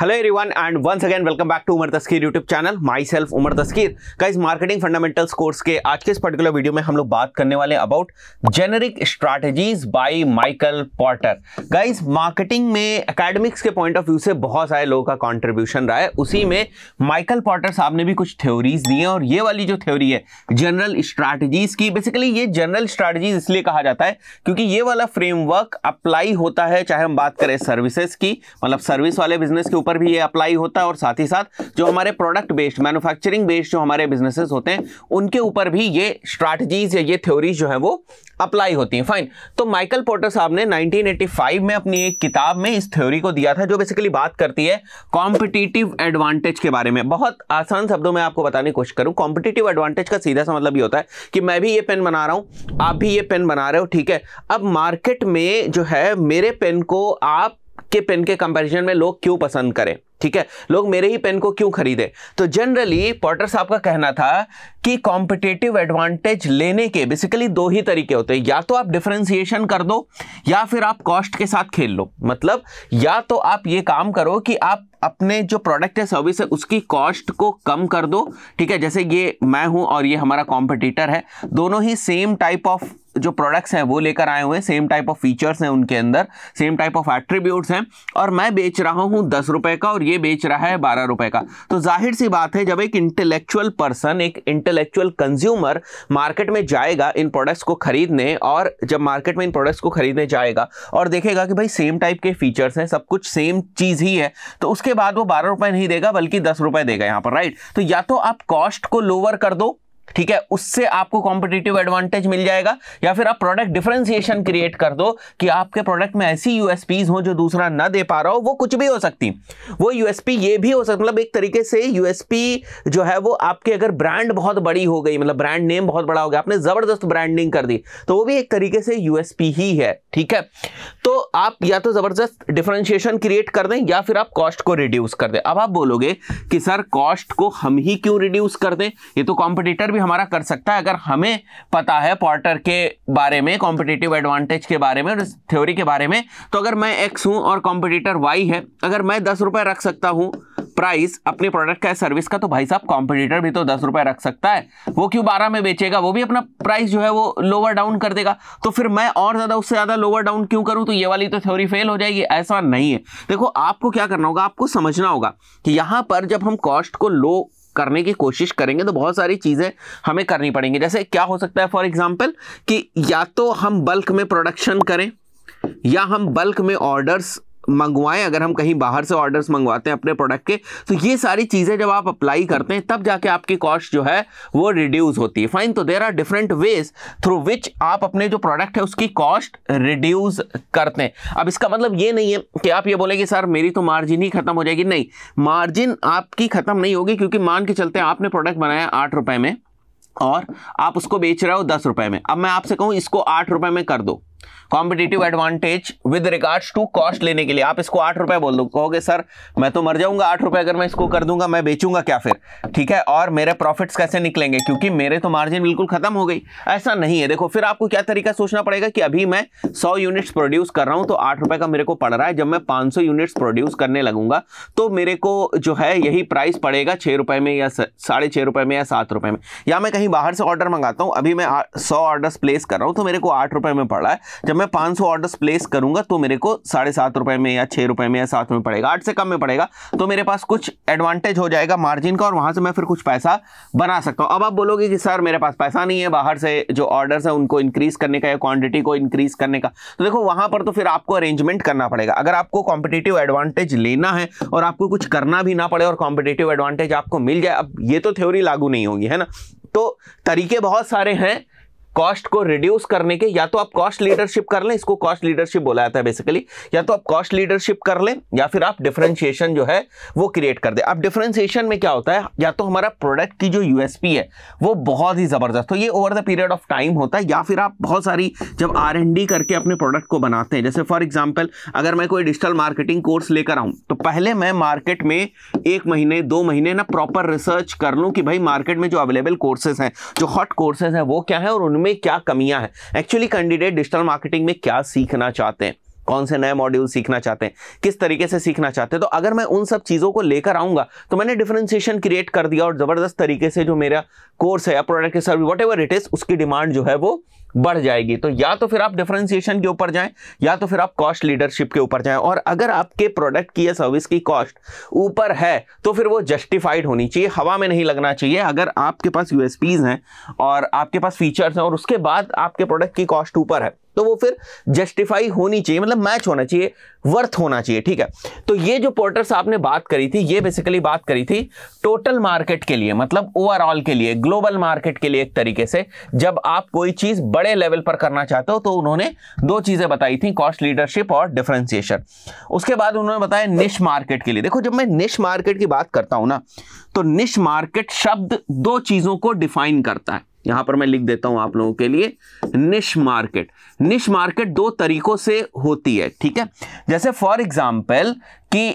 hello everyone and once again welcome back to Umar Taskeer YouTube channel myself Umar Taskeer का इस marketing fundamentals course के आज के इस पर्टिकुलर वीडियो में हम लोग बात करने वाले हैं about generic strategies by Michael Porter guys marketing में एकेडमिक्स के पॉइंट ऑफ व्यू से बहुत सारे लोगों का कॉन्ट्रीब्यूशन रहा है उसी में माइकल पॉटर साहब ने भी कुछ थ्योरीज दी हैं और ये वाली जो थ्योरी है जनरल स्ट्रैटेजीज की बेसिकली ये जनरल स्ट्रैटेजीज इसलिए कहा जाता है क्योंकि ये वाला फ्रेमवर्क अप्लाई होता है चाहे हम बात करें सर्विसेज की मतलब सर्विस वाले बिजनेस के ऊपर पर भी ये अप्लाई होता है और साथ ही साथ जो हमारे प्रोडक्ट बेस्ड मैन्युफैक्चरिंग बेस्ड जो हमारे बिजनेसेस होते हैं उनके ऊपर भी ये स्ट्रैटेजीज या ये थ्योरीज जो है वो अप्लाई होती हैं फाइन तो माइकल पोर्टर साहब ने 1985 में अपनी एक किताब में इस थ्योरी को दिया था जो बेसिकली बात करती है कॉम्पिटिटिव एडवांटेज के बारे में बहुत आसान शब्दों में आपको बताने की कोशिश करूँ कॉम्पिटिटिव एडवांटेज का सीधा सा मतलब ये होता है कि मैं भी ये पेन बना रहा हूँ आप भी ये पेन बना रहे हो ठीक है अब मार्केट में जो है मेरे पेन को आप के पेन के कंपैरिजन में लोग क्यों पसंद करें ठीक है लोग मेरे ही पेन को क्यों खरीदे तो जनरली पॉटर साहब का कहना था कि कॉम्पिटेटिव एडवांटेज लेने के बेसिकली दो ही तरीके होते हैं या तो आप डिफ्रेंसिएशन कर दो या फिर आप कॉस्ट के साथ खेल लो मतलब या तो आप ये काम करो कि आप अपने जो प्रोडक्ट है सर्विस है उसकी कॉस्ट को कम कर दो ठीक है जैसे ये मैं हूँ और ये हमारा कॉम्पिटिटर है दोनों ही सेम टाइप ऑफ जो प्रोडक्ट्स हैं वो लेकर आए हुए हैं सेम टाइप ऑफ फीचर्स हैं उनके अंदर सेम टाइप ऑफ एट्रीब्यूट्स हैं और मैं बेच रहा हूँ दस रुपये का और ये बेच रहा है बारह रुपए का तो जाहिर सी बात है जब एक इंटेलेक्चुअल पर्सन एक इंटेलेक्चुअल कंज्यूमर मार्केट में जाएगा इन प्रोडक्ट्स को खरीदने और जब मार्केट में इन प्रोडक्ट्स को खरीदने जाएगा और देखेगा कि भाई सेम टाइप के फीचर्स हैं सब कुछ सेम चीज़ ही है तो उसके बाद वो बारह रुपए नहीं देगा बल्कि दस रुपए देगा यहां पर राइट तो या तो आप कॉस्ट को लोअर कर दो ठीक है उससे आपको कॉम्पिटेटिव एडवांटेज मिल जाएगा या फिर आप प्रोडक्ट डिफरेंशिएशन क्रिएट कर दो कि आपके प्रोडक्ट में ऐसी यूएसपीज हो जो दूसरा ना दे पा रहा हो वो कुछ भी हो सकती वो यूएसपी ये भी हो सकता मतलब एक तरीके से यूएसपी जो है वो आपके अगर ब्रांड बहुत बड़ी हो गई मतलब ब्रांड नेम बहुत बड़ा हो गया आपने जबरदस्त ब्रांडिंग कर दी तो वो भी एक तरीके से यूएसपी ही है ठीक है तो आप या तो जबरदस्त डिफरेंशिएशन क्रिएट कर दें या फिर आप कॉस्ट को रिड्यूस कर दें अब आप बोलोगे कि सर कॉस्ट को हम ही क्यों रिड्यूस कर दें ये तो कॉम्पिटिटर भी भी हमारा कर सकता है अगर हमें पता है पॉर्टर के बारे में कॉम्पिटेटिव एडवांटेज के बारे में और थ्योरी के बारे में तो अगर मैं एक्स हूँ और कॉम्पिटिटर वाई है अगर मैं दस रुपये रख सकता हूँ प्राइस अपने प्रोडक्ट का सर्विस का तो भाई साहब कॉम्पिटिटर भी तो दस रुपये रख सकता है वो क्यों बारह में बेचेगा वो भी अपना प्राइस जो है वो लोअर डाउन कर देगा तो फिर मैं और ज़्यादा उससे ज़्यादा लोअर डाउन क्यों करूँ तो ये वाली तो थ्योरी फेल हो जाएगी ऐसा नहीं है देखो आपको क्या करना होगा आपको समझना होगा कि यहाँ पर जब हम कॉस्ट को लो करने की कोशिश करेंगे तो बहुत सारी चीज़ें हमें करनी पड़ेंगी जैसे क्या हो सकता है फॉर एग्जाम्पल कि या तो हम बल्क में प्रोडक्शन करें या हम बल्क में ऑर्डर्स मंगवाएं अगर हम कहीं बाहर से ऑर्डर्स मंगवाते हैं अपने प्रोडक्ट के तो ये सारी चीज़ें जब आप अप्लाई करते हैं तब जाके आपकी कॉस्ट जो है वो रिड्यूस होती है फाइन तो there are different ways through which आप अपने जो प्रोडक्ट है उसकी कॉस्ट रिड्यूस करते हैं अब इसका मतलब ये नहीं है कि आप ये बोलेंगे सर मेरी तो मार्जिन ही खत्म हो जाएगी नहीं मार्जिन आपकी ख़त्म नहीं होगी क्योंकि मान के चलते आपने प्रोडक्ट बनाया आठ रुपए में और आप उसको बेच रहे हो दस रुपये में अब मैं आपसे कहूँ इसको आठ रुपए में कर दो competitive advantage with regards to cost लेने के लिए आप इसको आठ रुपए बोल दो कहोगे सर मैं तो मर जाऊंगा आठ रुपए अगर मैं इसको कर दूंगा मैं बेचूंगा क्या फिर ठीक है और मेरे प्रॉफिट्स कैसे निकलेंगे क्योंकि मेरे तो मार्जिन बिल्कुल खत्म हो गई ऐसा नहीं है देखो फिर आपको क्या तरीका सोचना पड़ेगा कि अभी मैं सौ यूनिट्स प्रोड्यूस कर रहा हूँ तो आठ रुपए का मेरे को पड़ रहा है जब मैं पांच यूनिट्स प्रोड्यूस करने लगूंगा तो मेरे को जो है यही प्राइस पड़ेगा छह रुपए में या साढ़े छह रुपए में या सात रुपए में या मैं कहीं बाहर से ऑर्डर मंगाता हूँ अभी मैं सौ ऑर्डर प्लेस कर रहा हूँ तो मेरे को आठ रुपए में पड़ रहा है जब मैं 500 ऑर्डर्स प्लेस करूंगा तो मेरे को साढ़े सात रुपए में या छः रुपए में या सात में पड़ेगा आठ से कम में पड़ेगा तो मेरे पास कुछ एडवांटेज हो जाएगा मार्जिन का और वहाँ से मैं फिर कुछ पैसा बना सकता हूँ अब आप बोलोगे कि सर मेरे पास पैसा नहीं है बाहर से जो ऑर्डर है उनको इंक्रीज़ करने का या क्वान्टिटी को इंक्रीज़ करने का तो देखो वहाँ पर तो फिर आपको अरेंजमेंट करना पड़ेगा अगर आपको कॉम्पिटेटिव एडवांटेज लेना है और आपको कुछ करना भी ना पड़े और कॉम्पिटेटिव एडवांटेज आपको मिल जाए अब ये तो थ्योरी लागू नहीं होगी है ना तो तरीके बहुत सारे हैं कॉस्ट को रिड्यूस करने के या तो आप कॉस्ट लीडरशिप कर लें इसको कॉस्ट लीडरशिप बोला जाता है बेसिकली या तो आप कॉस्ट लीडरशिप कर लें या फिर आप डिफ्रेंशिएशन जो है वो क्रिएट कर दें अब डिफरेंशिएशन में क्या होता है या तो हमारा प्रोडक्ट की जो यूएसपी है वो बहुत ही ज़बरदस्त हो तो ये over the period of time होता है या फिर आप बहुत सारी जब आर करके अपने प्रोडक्ट को बनाते हैं जैसे फॉर एग्जाम्पल अगर मैं कोई डिजिटल मार्केटिंग कोर्स लेकर आऊँ तो पहले मैं मार्केट में एक महीने दो महीने ना प्रॉपर रिसर्च कर लूँ कि भाई मार्केट में जो अवेलेबल कोर्सेज हैं जो हॉट कोर्सेज हैं वो क्या है और उनमें में क्या कमियां हैं एक्चुअली कैंडिडेट डिजिटल मार्केटिंग में क्या सीखना चाहते हैं कौन से नए मॉड्यूल सीखना चाहते हैं किस तरीके से सीखना चाहते हैं तो अगर मैं उन सब चीज़ों को लेकर आऊँगा तो मैंने डिफ्रेंसिएशन क्रिएट कर दिया और ज़बरदस्त तरीके से जो मेरा कोर्स है या प्रोडक्ट के service whatever it is उसकी डिमांड जो है वो बढ़ जाएगी तो या तो फिर आप डिफ्रेंसिएशन के ऊपर जाएँ या तो फिर आप कॉस्ट लीडरशिप के ऊपर जाएँ और अगर आपके प्रोडक्ट की या सर्विस की कॉस्ट ऊपर है तो फिर वो जस्टिफाइड होनी चाहिए हवा में नहीं लगना चाहिए अगर आपके पास यूएसपीज हैं और आपके पास फीचर्स हैं और उसके बाद आपके प्रोडक्ट की कॉस्ट ऊपर है तो वो फिर जस्टिफाई होनी चाहिए मतलब मैच होना चाहिए वर्थ होना चाहिए ठीक है तो ये जो साहब आपने बात करी थी ये बेसिकली बात करी थी टोटल मार्केट के लिए मतलब ओवरऑल के लिए ग्लोबल मार्केट के लिए एक तरीके से जब आप कोई चीज बड़े लेवल पर करना चाहते हो तो उन्होंने दो चीजें बताई थी कॉस्ट लीडरशिप और डिफ्रेंसिएशन उसके बाद उन्होंने बताया निश मार्केट के लिए देखो जब मैं निश मार्केट की बात करता हूं ना तो निश मार्केट शब्द दो चीजों को डिफाइन करता है यहां पर मैं लिख देता हूं आप लोगों के लिए निश मार्केट निश मार्केट दो तरीकों से होती है ठीक है जैसे फॉर एग्जाम्पल कि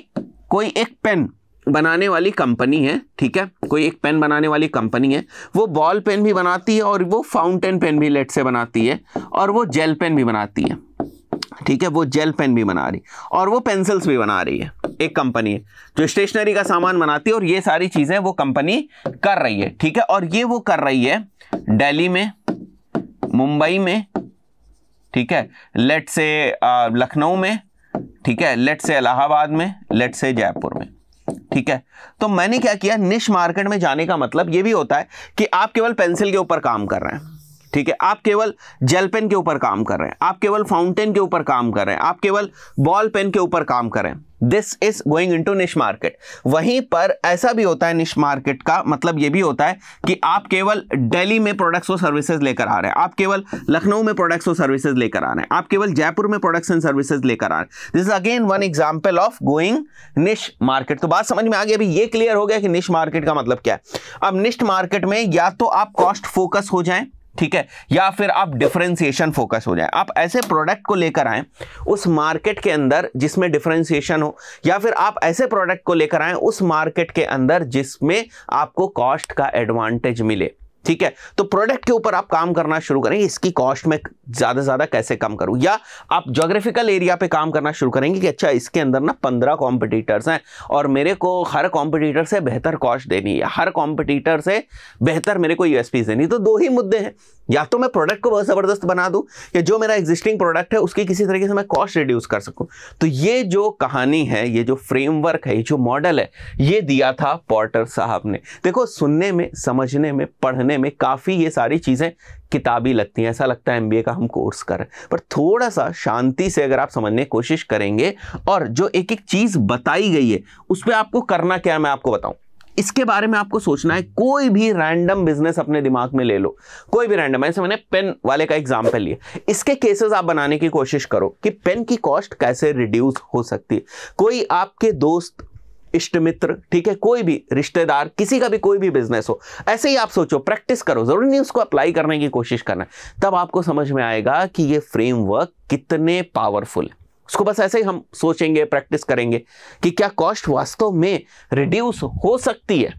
कोई एक पेन बनाने वाली कंपनी है ठीक है कोई एक पेन बनाने वाली कंपनी है वो बॉल पेन भी बनाती है और वो फाउंटेन पेन भी लेट से बनाती है और वो जेल पेन भी बनाती है ठीक है वो जेल पेन भी बना रही और वो पेंसिल्स भी बना रही है एक कंपनी है जो स्टेशनरी का सामान बनाती है और ये सारी चीज़ें वो कंपनी कर रही है ठीक है और ये वो कर रही है दिल्ली में मुंबई में ठीक है लेट से लखनऊ में ठीक है लेट से इलाहाबाद में लेट से जयपुर में ठीक है तो मैंने क्या किया निश मार्केट में जाने का मतलब ये भी होता है कि आप केवल पेंसिल के ऊपर काम कर रहे हैं ठीक है आप केवल जेल पेन के ऊपर काम कर रहे हैं आप केवल फाउंटेन के ऊपर काम कर रहे हैं आप केवल बॉल पेन के ऊपर काम कर रहे हैं this is going into niche market वहीं पर ऐसा भी होता है निश मार्केट का मतलब ये भी होता है कि आप केवल डेली में प्रोडक्ट्स और सर्विसेज लेकर आ रहे हैं आप केवल लखनऊ में प्रोडक्ट्स और सर्विसेज लेकर आ रहे हैं आप केवल जयपुर में प्रोडक्ट्स एंड सर्विसेज लेकर आ रहे हैं this is again one example of going niche market तो बात समझ में आ गई अभी ये क्लियर हो गया कि निश मार्केट का मतलब क्या है अब निश्ट मार्केट में या तो आप कॉस्ट फोकस हो जाए ठीक है या फिर आप डिफरेंशिएशन फोकस हो जाए आप ऐसे प्रोडक्ट को लेकर आए उस मार्केट के अंदर जिसमें डिफरेंशिएशन हो या फिर आप ऐसे प्रोडक्ट को लेकर आए उस मार्केट के अंदर जिसमें आपको कॉस्ट का एडवांटेज मिले ठीक है तो प्रोडक्ट के ऊपर आप काम करना शुरू करें इसकी कॉस्ट में ज़्यादा से ज़्यादा कैसे कम करूं या आप जोग्राफिकल एरिया पे काम करना शुरू करेंगे कि अच्छा इसके अंदर ना पंद्रह कॉम्पिटिटर्स हैं और मेरे को हर कॉम्पिटिटर से बेहतर कॉस्ट देनी है हर कॉम्पिटिटर से बेहतर मेरे को यूएसपी देनी तो दो ही मुद्दे हैं या तो मैं प्रोडक्ट को बहुत ज़बरदस्त बना दूँ या जो मेरा एग्जिस्टिंग प्रोडक्ट है उसकी किसी तरीके से मैं कॉस्ट रिड्यूस कर सकूँ तो ये जो कहानी है ये जो फ्रेमवर्क है ये जो मॉडल है ये दिया था पॉटर साहब ने देखो सुनने में समझने में पढ़ने में काफ़ी ये सारी चीज़ें किताबी लगती हैं ऐसा लगता है एम का हम कोर्स करें पर थोड़ा सा शांति से अगर आप समझने की कोशिश करेंगे और जो एक एक चीज़ बताई गई है उस पर आपको करना क्या है मैं आपको बताऊँ इसके बारे में आपको सोचना है कोई भी रैंडम बिजनेस अपने दिमाग में ले लो कोई भी रैंडम ऐसे मैंने पेन वाले का एग्जाम्पल लिया इसके केसेस आप बनाने की कोशिश करो कि पेन की कॉस्ट कैसे रिड्यूस हो सकती है कोई आपके दोस्त इष्ट मित्र ठीक है कोई भी रिश्तेदार किसी का भी कोई भी बिजनेस हो ऐसे ही आप सोचो प्रैक्टिस करो जरूरी नहीं उसको अप्लाई करने की कोशिश करना तब आपको समझ में आएगा कि ये फ्रेमवर्क कितने पावरफुल है उसको बस ऐसे ही हम सोचेंगे प्रैक्टिस करेंगे कि क्या कॉस्ट वास्तव में रिड्यूस हो सकती है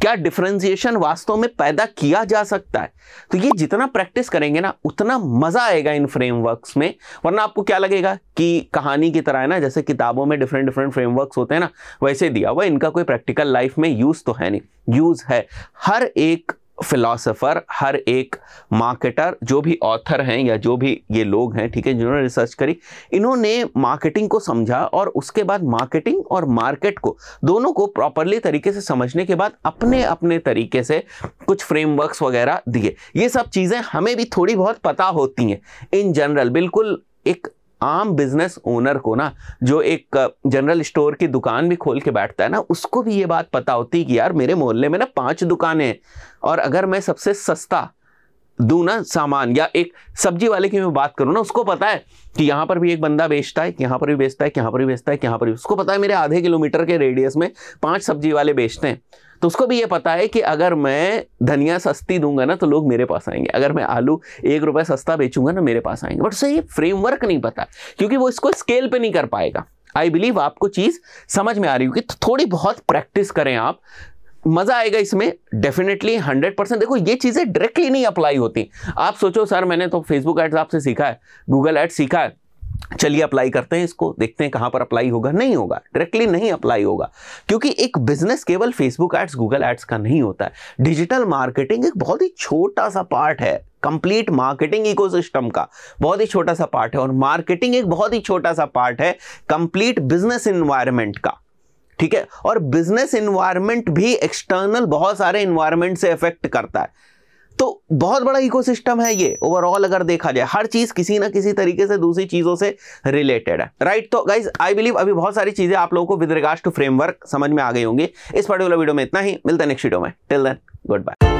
क्या डिफ्रेंसिएशन वास्तव में पैदा किया जा सकता है तो ये जितना प्रैक्टिस करेंगे ना उतना मज़ा आएगा इन फ्रेमवर्क्स में वरना आपको क्या लगेगा कि कहानी की तरह है ना जैसे किताबों में डिफरेंट डिफरेंट फ्रेमवर्क्स होते हैं ना वैसे दिया हुआ इनका कोई प्रैक्टिकल लाइफ में यूज़ तो है नहीं यूज़ है हर एक फिलासफ़र हर एक मार्केटर जो भी ऑथर हैं या जो भी ये लोग हैं ठीक है जिन्होंने रिसर्च करी इन्होंने मार्केटिंग को समझा और उसके बाद मार्केटिंग और मार्केट को दोनों को प्रॉपरली तरीके से समझने के बाद अपने अपने तरीके से कुछ फ्रेमवर्क्स वगैरह दिए ये सब चीज़ें हमें भी थोड़ी बहुत पता होती हैं इन जनरल बिल्कुल एक आम बिजनेस ओनर को ना जो एक जनरल स्टोर की दुकान भी खोल के बैठता है ना उसको भी ये बात पता होती है कि यार मेरे मोहल्ले में ना पांच दुकानें हैं और अगर मैं सबसे सस्ता दू ना सामान या एक सब्जी वाले की मैं बात करूँ ना उसको पता है कि यहाँ पर भी एक बंदा बेचता है यहाँ पर भी बेचता है यहाँ पर भी बेचता है यहाँ पर भी उसको पता है मेरे आधे किलोमीटर के रेडियस में पाँच सब्जी वाले बेचते हैं तो उसको भी ये पता है कि अगर मैं धनिया सस्ती दूंगा ना तो लोग मेरे पास आएंगे अगर मैं आलू एक रुपये सस्ता बेचूंगा ना मेरे पास आएंगे बट उसे ये फ्रेमवर्क नहीं पता क्योंकि वो इसको स्केल पे नहीं कर पाएगा आई बिलीव आपको चीज़ समझ में आ रही होगी तो थोड़ी बहुत प्रैक्टिस करें आप मज़ा आएगा इसमें डेफिनेटली हंड्रेड परसेंट देखो ये चीज़ें डायरेक्टली नहीं अप्लाई होती आप सोचो सर मैंने तो फेसबुक एड्स आपसे सीखा है गूगल एड्स सीखा है चलिए अप्लाई करते हैं इसको देखते हैं कहां पर अप्लाई होगा नहीं होगा डायरेक्टली नहीं अप्लाई होगा क्योंकि एक बिजनेस केवल फेसबुक एड्स गूगल एड्स का नहीं होता है डिजिटल मार्केटिंग एक बहुत ही छोटा सा पार्ट है कंप्लीट मार्केटिंग इकोसिस्टम का बहुत ही छोटा सा पार्ट है और मार्केटिंग एक बहुत ही छोटा सा पार्ट है कंप्लीट बिजनेस इन्वायरमेंट का ठीक है और बिजनेस इन्वायरमेंट भी एक्सटर्नल बहुत सारे इन्वायरमेंट से इफेक्ट करता है तो बहुत बड़ा इकोसिस्टम है ये ओवरऑल अगर देखा जाए हर चीज किसी ना किसी तरीके से दूसरी चीजों से रिलेटेड है राइट तो गाइज आई बिलीव अभी बहुत सारी चीजें आप लोगों को विद रिगार्ड टू फ्रेमवर्क समझ में आ गई होंगी इस पर्टिकुलर वीडियो में इतना ही मिलता है नेक्स्ट वीडियो में टिल देन गुड बाय